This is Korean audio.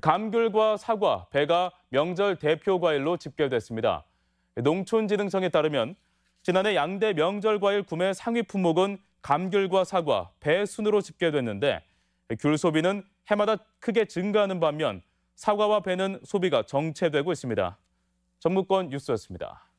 감귤과 사과, 배가 명절 대표 과일로 집결됐습니다. 농촌지능청에 따르면 지난해 양대 명절 과일 구매 상위 품목은 감귤과 사과, 배 순으로 집계됐는데 귤 소비는 해마다 크게 증가하는 반면 사과와 배는 소비가 정체되고 있습니다. 전무권 뉴스였습니다.